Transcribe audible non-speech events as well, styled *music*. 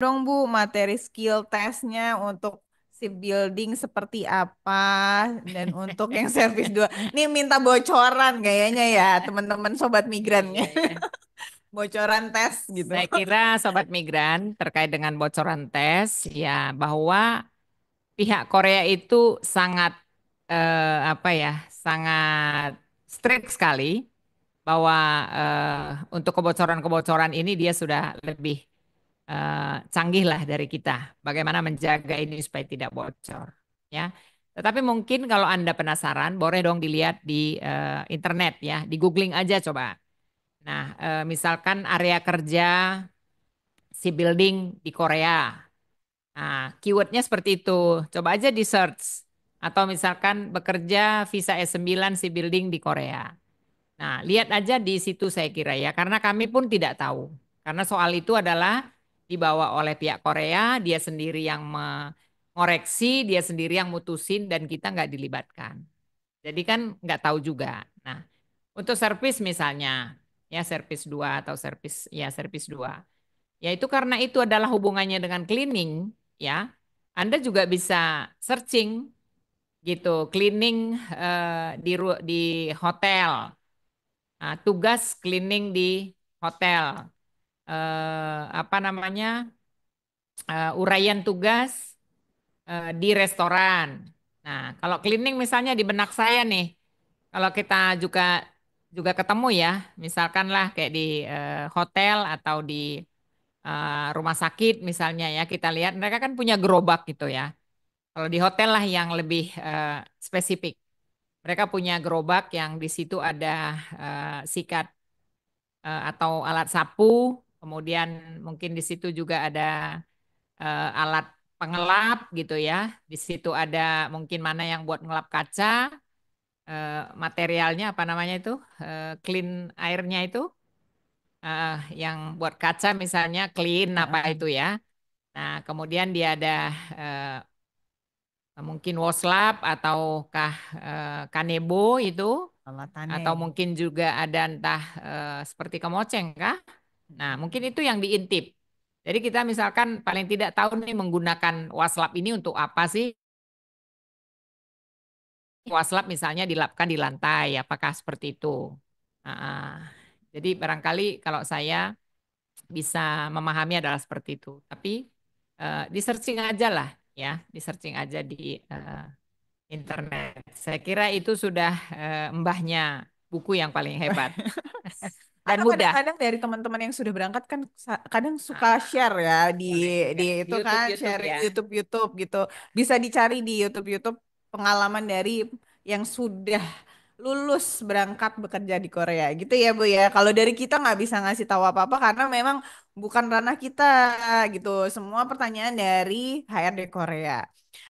dong Bu materi skill testnya untuk si building seperti apa dan untuk yang service dua ini *laughs* minta bocoran kayaknya ya teman-teman sobat migrannya iya, iya. *laughs* bocoran tes gitu. Saya kira sobat migran terkait dengan bocoran tes ya bahwa pihak Korea itu sangat eh, apa ya sangat strict sekali bahwa eh, untuk kebocoran-kebocoran ini dia sudah lebih uh, canggih lah dari kita. Bagaimana menjaga ini supaya tidak bocor, ya. Tetapi mungkin kalau Anda penasaran, boleh dong dilihat di uh, internet ya, di googling aja coba. Nah, uh, misalkan area kerja si building di Korea. Nah, keywordnya seperti itu. Coba aja di search. Atau misalkan bekerja visa S9 si building di Korea. Nah, lihat aja di situ saya kira ya, karena kami pun tidak tahu. Karena soal itu adalah dibawa oleh pihak Korea, dia sendiri yang mengoreksi, dia sendiri yang mutusin dan kita nggak dilibatkan. Jadi kan nggak tahu juga. Nah, untuk servis misalnya, ya servis dua atau servis ya servis dua, ya itu karena itu adalah hubungannya dengan cleaning, ya. Anda juga bisa searching gitu, cleaning uh, di di hotel. Nah, tugas cleaning di hotel uh, apa namanya uh, uraian tugas uh, di restoran. Nah, kalau cleaning misalnya di benak saya nih, kalau kita juga juga ketemu ya, misalkanlah kayak di uh, hotel atau di uh, rumah sakit misalnya ya, kita lihat mereka kan punya gerobak gitu ya. Kalau di hotel lah yang lebih uh, spesifik, mereka punya gerobak yang di situ ada uh, sikat uh, atau alat sapu, Kemudian mungkin di situ juga ada uh, alat pengelap gitu ya. Di situ ada mungkin mana yang buat ngelap kaca, uh, materialnya apa namanya itu, uh, clean airnya itu, uh, yang buat kaca misalnya clean iya. apa itu ya. Nah kemudian dia ada uh, mungkin waslap ataukah uh, kanebo itu, atau mungkin juga ada entah uh, seperti kemoceng kah? Nah, mungkin itu yang diintip. Jadi kita misalkan paling tidak tahu nih menggunakan waslap ini untuk apa sih? Waslap misalnya dilapkan di lantai, apakah seperti itu? Nah, jadi barangkali kalau saya bisa memahami adalah seperti itu. Tapi uh, di searching aja lah ya, di searching aja di uh, internet. Saya kira itu sudah uh, mbahnya buku yang paling hebat. *laughs* dan mudah. Kadang-kadang dari teman-teman yang sudah berangkat kan kadang suka ah, share ya di di itu YouTube, kan YouTube, share ya. YouTube YouTube gitu. Bisa dicari di YouTube YouTube pengalaman dari yang sudah lulus berangkat bekerja di Korea gitu ya Bu ya. Kalau dari kita nggak bisa ngasih tahu apa-apa karena memang bukan ranah kita gitu. Semua pertanyaan dari HRD Korea.